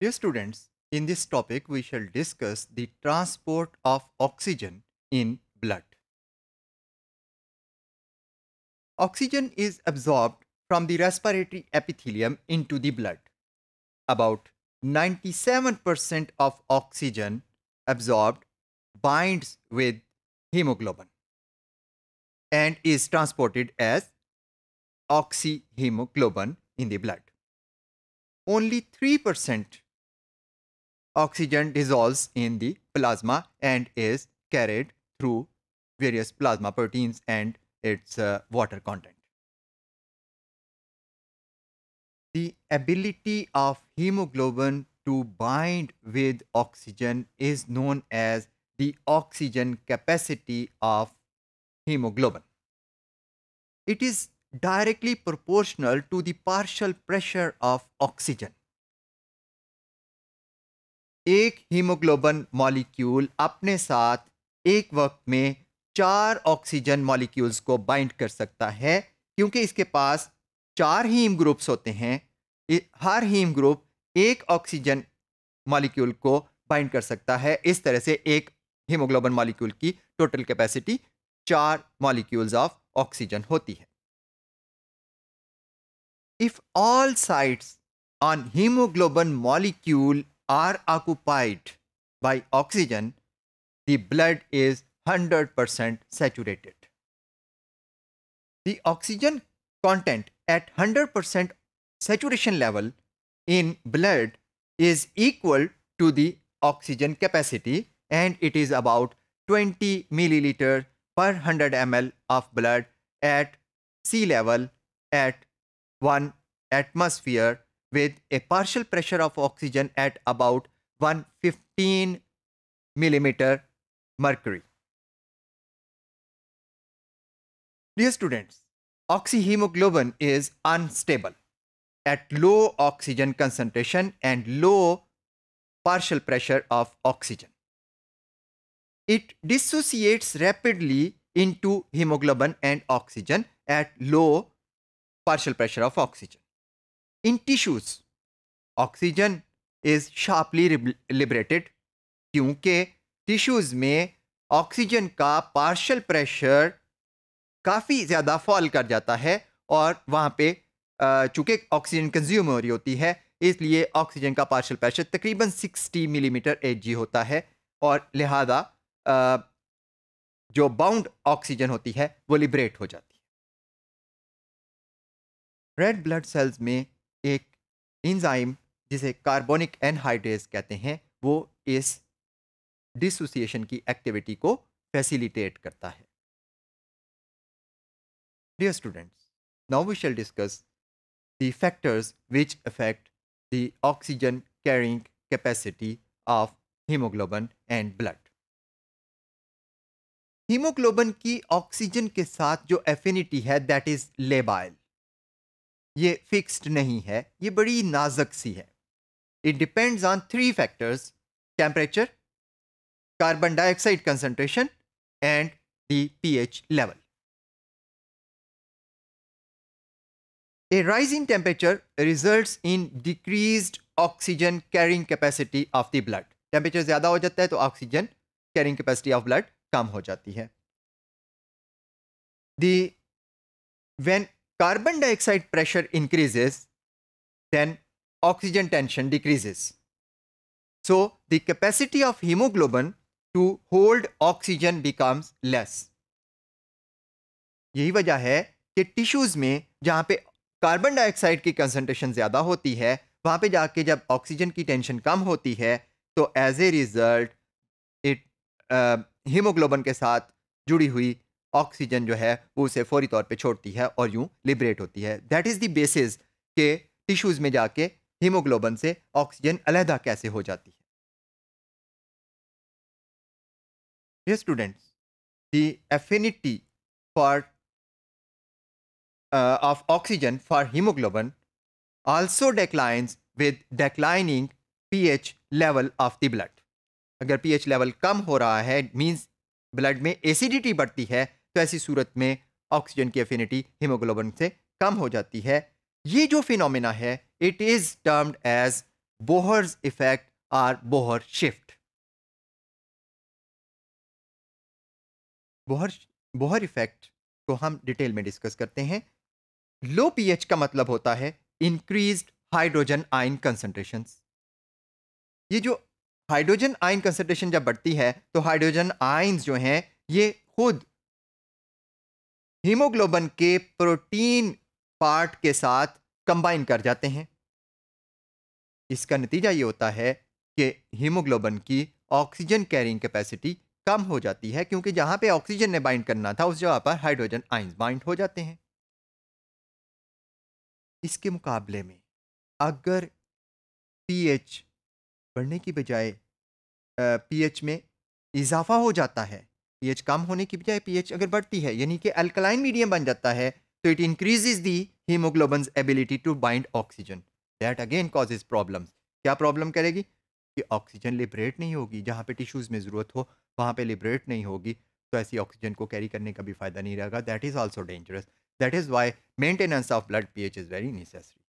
Dear students, in this topic we shall discuss the transport of oxygen in blood. Oxygen is absorbed from the respiratory epithelium into the blood. About 97% of oxygen absorbed binds with hemoglobin and is transported as oxyhemoglobin in the blood. Only 3% oxygen dissolves in the plasma and is carried through various plasma proteins and its uh, water content. The ability of hemoglobin to bind with oxygen is known as the oxygen capacity of hemoglobin. It is directly proportional to the partial pressure of oxygen. एक haemoglobin molecule अपने साथ एक वक्त में चार oxygen molecules को bind कर सकता है क्योंकि इसके पास चार हीम ग्रुप्स होते हैं हर हीम ग्रुप एक ऑक्सीजन मॉलिक्यूल को बाइंड कर सकता है इस तरह से एक हीमोग्लोबन मॉलिक्यूल की टोटल कैपेसिटी चार मॉलिक्यूल्स ऑफ ऑक्सीजन होती है if all sides on haemoglobin molecule are occupied by oxygen, the blood is 100% saturated. The oxygen content at 100% saturation level in blood is equal to the oxygen capacity and it is about 20 milliliter per 100 ml of blood at sea level at 1 atmosphere with a partial pressure of oxygen at about 115 millimeter mercury. Dear students, oxyhemoglobin is unstable at low oxygen concentration and low partial pressure of oxygen. It dissociates rapidly into hemoglobin and oxygen at low partial pressure of oxygen. in tissues. Oxygen is sharply liberated क्योंकि tissues में oxygen का partial pressure काफ़ी ज़्यादा fall कर जाता है और वहाँ पे चूँकि ऑक्सीजन कंज्यूम हो रही होती है इसलिए ऑक्सीजन का पार्शल प्रेशर तकरीबन 60 मिलीमीटर एच जी होता है और लिहाजा जो बाउंड ऑक्सीजन होती है वो लिबरेट हो जाती है रेड ब्लड सेल्स में इंजाइम जिसे कार्बोनिक एनहाइड्रेज कहते हैं वो इस डिसोसिएशन की एक्टिविटी को फैसिलिटेट करता है dear students now we shall discuss the factors which affect the oxygen carrying capacity of haemoglobin and blood haemoglobin की ऑक्सीजन के साथ जो एफिनिटी है दैट इज लेबाइल ये फिक्स्ड नहीं है ये बड़ी नाजक सी है it depends on three factors temperature carbon dioxide concentration and the pH level a rise in temperature result in decrease oxygen carrying capacity of the blood temperature ज़्यादा हो जाता है तो oxygen carrying capacity of blood कम हो जाती है the when carbon dioxide pressure increases, then oxygen tension decreases. So the capacity of hemoglobin to hold oxygen becomes less. यही वजह है कि टिश्यूज में जहाँ पे कार्बन डाइऑक्साइड की कंसंट्रेशन ज़्यादा होती है वहाँ पे जाके जब ऑक्सीजन की टेंशन कम होती है तो as a result it haemoglobin के साथ जुड़ी हुई ऑक्सीजन जो है वो उसे फौरी तौर पे छोड़ती है और यूँ लिबरेट होती है दैट इज़ द बेसिस के टिश्यूज़ में जाके हीमोग्लोबन से ऑक्सीजन अलहदा कैसे हो जाती है students the affinity for of oxygen for haemoglobin also declines with declining p H level of the blood अगर पी एच लेवल कम हो रहा है मीन्स ब्लड में एसिडिटी बढ़ती है तो ऐसी सूरत में ऑक्सीजन की एफिनिटी हीमोग्लोबिन से कम हो जाती है ये जो फिनोमिना है it is termed as Bohr's effect or Bohr shift Bohr Bohr effect को हम डिटेल में डिस्कस करते हैं लो पीएच का मतलब होता है इंक्रीज हाइड्रोजन आयन कंसनट्रेशन ये जो हाइड्रोजन आयन कंसनट्रेशन जब बढ़ती है तो हाइड्रोजन आयन्स जो हैं ये खुद हीमोग्लोबन के प्रोटीन पार्ट के साथ कंबाइन कर जाते हैं इसका नतीजा ये होता है कि हीमोग्लोबन की ऑक्सीजन कैरिंग कैपेसिटी कम हो जाती है क्योंकि जहाँ पे ऑक्सीजन ने बाइंड करना था उस जगह पर हाइड्रोजन आइंस बाइंड हो जाते हैं इसके मुकाबले में अगर पीएच बढ़ने की बजाय पीएच में इजाफा हो जाता है पीएच कम होने की बजाय पीएच अगर बढ़ती है यानी कि अल्कलाइन मीडियम बन जाता है तो it increases the haemoglobin ability to bind oxygen that again causes problem क्या प्रॉब्लम करेगी कि ऑक्सीजन लिबरेट नहीं होगी जहाँ पे टिश्यूज़ में ज़रूरत हो वहाँ पे लिबरेट नहीं होगी तो ऐसी ऑक्सीजन को कैरी करने का भी फ़ायदा नहीं रहेगा that is also dangerous that is why maintenance of blood p is very necessary